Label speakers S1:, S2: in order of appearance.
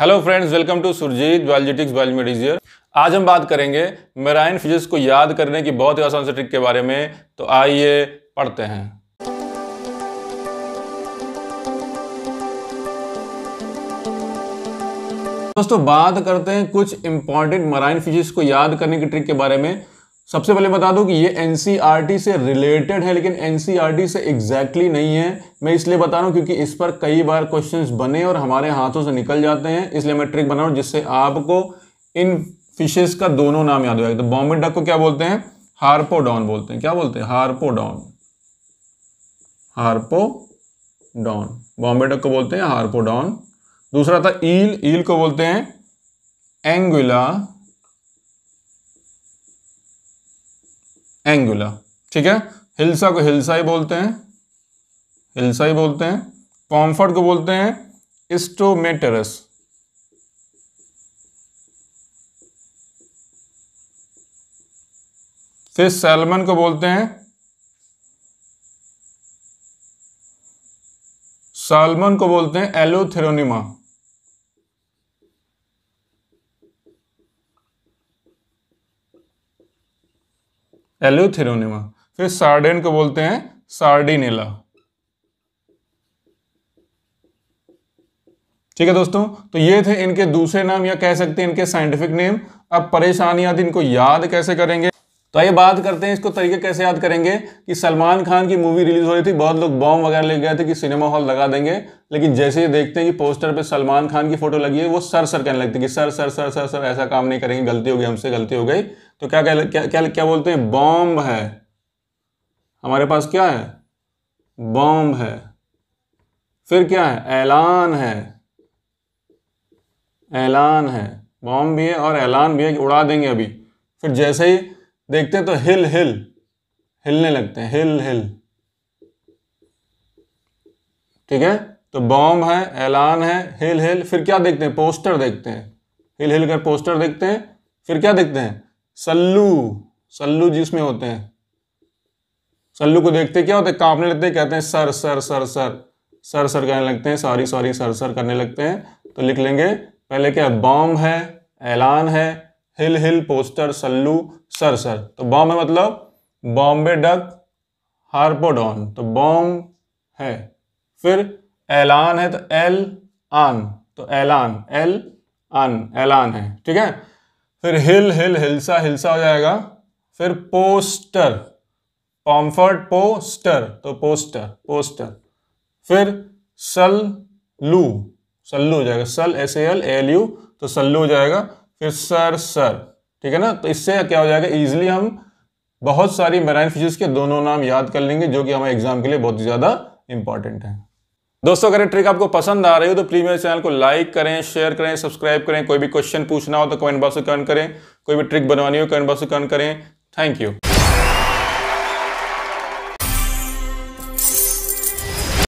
S1: hello friends welcome to Surjeet बायोलॉजिटिक्स मेडिजियर आज हम बात करेंगे मेराइन फिजिक्स को याद करने की बहुत ही आसान से ट्रिक के बारे में तो आइए पढ़ते हैं दोस्तों बात करते हैं कुछ इंपॉर्टेंट मराइन फिजिक्स को याद करने की ट्रिक के बारे में सबसे पहले बता दूं कि ये एनसीईआरटी e से रिलेटेड है लेकिन एनसीईआरटी e से एग्जैक्टली exactly नहीं है मैं इसलिए बता रहा हूं क्योंकि इस पर कई बार क्वेश्चंस बने और हमारे हाथों से निकल जाते हैं इसलिए मैं ट्रिक बना रहा हूं जिससे आपको इन फिशेस का दोनों नाम याद हो जाएगा तो बॉम्बे डक को क्या बोलते हैं हार्पोडॉन बोलते हैं क्या बोलते हैं हार्पोडॉन हार्पोडॉन बॉम्बे डक को बोलते हैं हार्पोडॉन दूसरा था ईल ईल को बोलते हैं एंगुला एंगुलर ठीक है हिलसा को हिल्सा ही बोलते हैं हिल्सा ही बोलते हैं कॉम्फर्ट को बोलते हैं स्टोमेटरस फिर सैलमन को बोलते हैं सालमन को बोलते हैं एलोथेरोनिमा एल्यूथेरोनिमा फिर सार्डेन को बोलते हैं सार्डिनेला ठीक है दोस्तों तो ये थे इनके दूसरे नाम या कह सकते हैं इनके साइंटिफिक नेम अब परेशानी तो इनको याद कैसे करेंगे तो आइए बात करते हैं इसको तरीके कैसे याद करेंगे कि सलमान खान की मूवी रिलीज हो रही थी बहुत लोग बॉम्ब वगैरह ले गए थे कि सिनेमा हॉल लगा देंगे लेकिन जैसे ही देखते हैं कि पोस्टर पे सलमान खान की फोटो लगी है वो सर सर कहने लगते कि sir sir sir sir sir ऐसा काम नहीं करेंगे गलती हो गई हमसे गलती हो गई तो क्या क्या क्या क्या, क्या बोलते हैं बॉम्ब है हमारे पास क्या है बॉम्ब है फिर क्या है ऐलान है ऐलान है बॉम्ब भी है और ऐलान भी है कि उड़ा देंगे अभी फिर जैसे ही देखते हैं तो हिल हिल हिलने लगते हैं हिल हिल ठीक है तो बॉम्ब है ऐलान है हिल हिल फिर क्या देखते हैं पोस्टर देखते हैं हिल हिल कर पोस्टर देखते हैं फिर क्या देखते हैं सल्लू सल्लू जिसमें होते हैं सल्लू को देखते क्या होते हैं कांपने लगते हैं कहते हैं sir sir sir sir sir sir करने लगते हैं सॉरी सॉरी सर सर करने लगते हैं तो लिख लेंगे पहले क्या बॉम्ब है ऐलान है हिल हिल पोस्टर सल्लू सर सर तो बॉम्ब है मतलब बॉम्बे डक हार्पोडॉन तो बॉम्ब है फिर ऐलान है तो एल आन तो ऐलान एल आन ऐलान है ठीक है फिर हिल हिल हिलसा हिलसा हो जाएगा फिर पोस्टर पॉम्फर्ट पोस्टर तो पोस्टर पोस्टर फिर सल लू सल्लू हो जाएगा सल एस एल एल यू तो सल्लू हो जाएगा फिर सर सर ठीक है ना तो इससे क्या हो जाएगा इजिली हम बहुत सारी मेराइन फिशेज के दोनों नाम याद कर लेंगे जो कि हमारे एग्जाम के लिए बहुत ही ज़्यादा इंपॉर्टेंट है दोस्तों अगर ये ट्रिक आपको पसंद आ रही हो तो प्लीज मेरे चैनल को लाइक करें शेयर करें सब्सक्राइब करें कोई भी क्वेश्चन पूछना हो तो कमेंट बॉक्स में कमेंट करें कोई भी ट्रिक बनवानी हो कमेंट बॉक्स में कमेंट करें थैंक यू